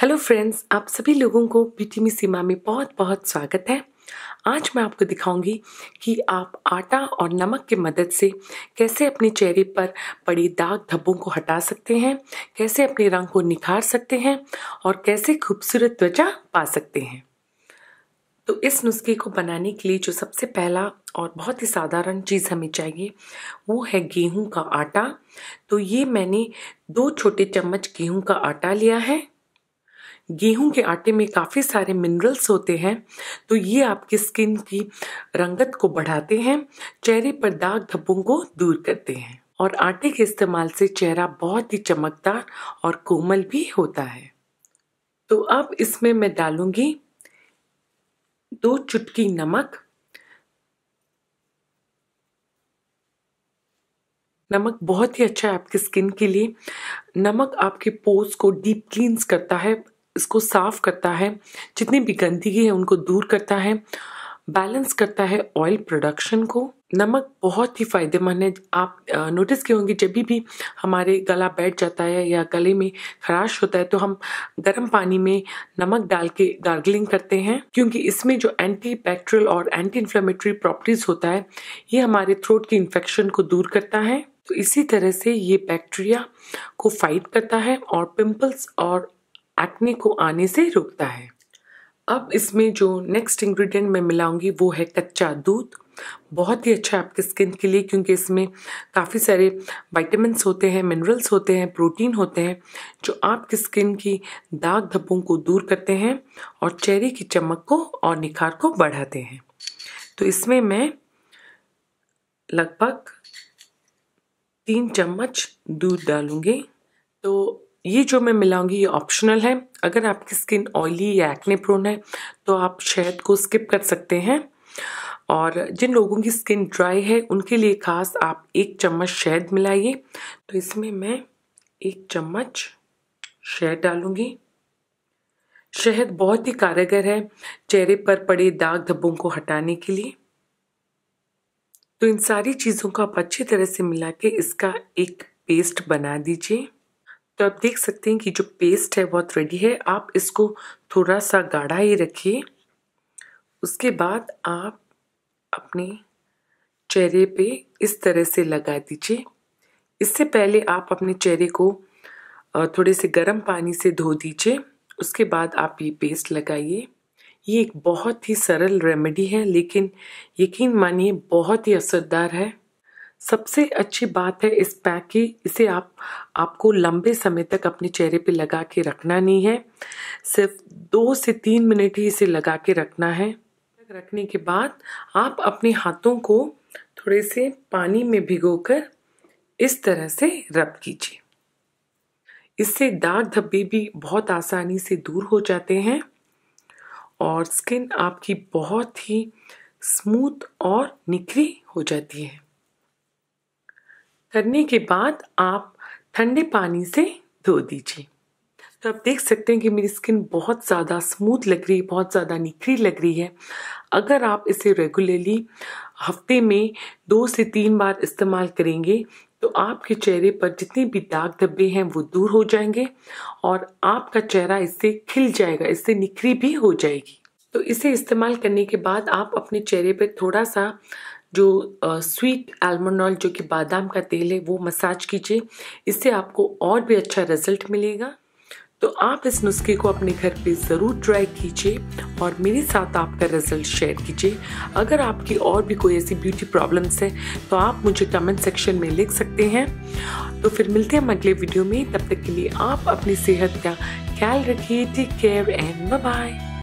hello friends आप सभी लोगों को पीटीमी सीमा में बहुत बहुत स्वागत है आज मैं आपको दिखाऊंगी कि आप आटा और नमक की मदद से कैसे अपने चेहरे पर पड़े दाग धब्बों को हटा सकते हैं कैसे अपने रंग को निखार सकते हैं और कैसे खूबसूरत त्वचा पा सकते हैं तो इस नुस्खे को बनाने के लिए जो सबसे पहला और बहुत ही साधारण चीज़ हमें चाहिए वो है गेहूं का आटा तो ये मैंने दो छोटे चम्मच गेहूं का आटा लिया है गेहूं के आटे में काफ़ी सारे मिनरल्स होते हैं तो ये आपकी स्किन की रंगत को बढ़ाते हैं चेहरे पर दाग धब्बों को दूर करते हैं और आटे के इस्तेमाल से चेहरा बहुत ही चमकदार और कोमल भी होता है तो अब इसमें मैं डालूंगी दो चुटकी नमक नमक बहुत ही अच्छा है आपकी स्किन के लिए नमक आपके पोर्स को डीप क्लींस करता है इसको साफ करता है जितनी भी गंदगी है उनको दूर करता है बैलेंस करता है ऑयल प्रोडक्शन को नमक बहुत ही फ़ायदेमंद है आप नोटिस किए होंगे जब भी हमारे गला बैठ जाता है या गले में खराश होता है तो हम गर्म पानी में नमक डाल के गार्गलिंग करते हैं क्योंकि इसमें जो एंटी बैक्टेरियल और एंटी इन्फ्लेमेटरी प्रॉपर्टीज़ होता है ये हमारे थ्रोट के इन्फेक्शन को दूर करता है तो इसी तरह से ये बैक्टीरिया को फाइट करता है और पिंपल्स और एक्ने को आने से रोकता है अब इसमें जो नेक्स्ट इंग्रेडिएंट मैं मिलाऊंगी वो है कच्चा दूध बहुत ही अच्छा आपके स्किन के लिए क्योंकि इसमें काफ़ी सारे विटामिन्स होते हैं मिनरल्स होते हैं प्रोटीन होते हैं जो आपकी स्किन की दाग धब्बों को दूर करते हैं और चेहरे की चमक को और निखार को बढ़ाते हैं तो इसमें मैं लगभग तीन चम्मच दूध डालूँगी तो ये जो मैं मिलाऊंगी ये ऑप्शनल है अगर आपकी स्किन ऑयली या एक्ने प्रोन है तो आप शहद को स्किप कर सकते हैं और जिन लोगों की स्किन ड्राई है उनके लिए खास आप एक चम्मच शहद मिलाइए तो इसमें मैं एक चम्मच शहद डालूंगी शहद बहुत ही कारगर है चेहरे पर पड़े दाग धब्बों को हटाने के लिए तो इन सारी चीज़ों को आप अच्छी तरह से मिला के इसका एक पेस्ट बना दीजिए तो आप देख सकते हैं कि जो पेस्ट है बहुत रेडी है आप इसको थोड़ा सा गाढ़ा ही रखिए उसके बाद आप अपने चेहरे पे इस तरह से लगा दीजिए इससे पहले आप अपने चेहरे को थोड़े से गर्म पानी से धो दीजिए उसके बाद आप ये पेस्ट लगाइए ये एक बहुत ही सरल रेमेडी है लेकिन यकीन मानिए बहुत ही असरदार है सबसे अच्छी बात है इस पैक की इसे आप आपको लंबे समय तक अपने चेहरे पे लगा के रखना नहीं है सिर्फ दो से तीन मिनट ही इसे लगा के रखना है रखने के बाद आप अपने हाथों को थोड़े से पानी में भिगोकर इस तरह से रब कीजिए इससे दाग धब्बे भी बहुत आसानी से दूर हो जाते हैं और स्किन आपकी बहुत ही स्मूथ और निखरी हो जाती है करने के बाद आप ठंडे पानी से धो दीजिए तो आप देख सकते हैं कि मेरी स्किन बहुत ज़्यादा स्मूथ लग रही है बहुत ज़्यादा निखरी लग रही है अगर आप इसे रेगुलरली हफ्ते में दो से तीन बार इस्तेमाल करेंगे तो आपके चेहरे पर जितने भी दाग धब्बे हैं वो दूर हो जाएंगे और आपका चेहरा इससे खिल जाएगा इससे निखरी भी हो जाएगी तो इसे इस्तेमाल करने के बाद आप अपने चेहरे पर थोड़ा सा जो स्वीट आलमंड ऑयल जो कि बादाम का तेल है वो मसाज कीजिए इससे आपको और भी अच्छा रिजल्ट मिलेगा तो आप इस नुस्खे को अपने घर पे ज़रूर ट्राई कीजिए और मेरे साथ आपका रिजल्ट शेयर कीजिए अगर आपकी और भी कोई ऐसी ब्यूटी प्रॉब्लम्स है तो आप मुझे कमेंट सेक्शन में लिख सकते हैं तो फिर मिलते हैं हम अगले वीडियो में तब तक के लिए आप अपनी सेहत का ख्याल रखिए टेक केयर एंड बाय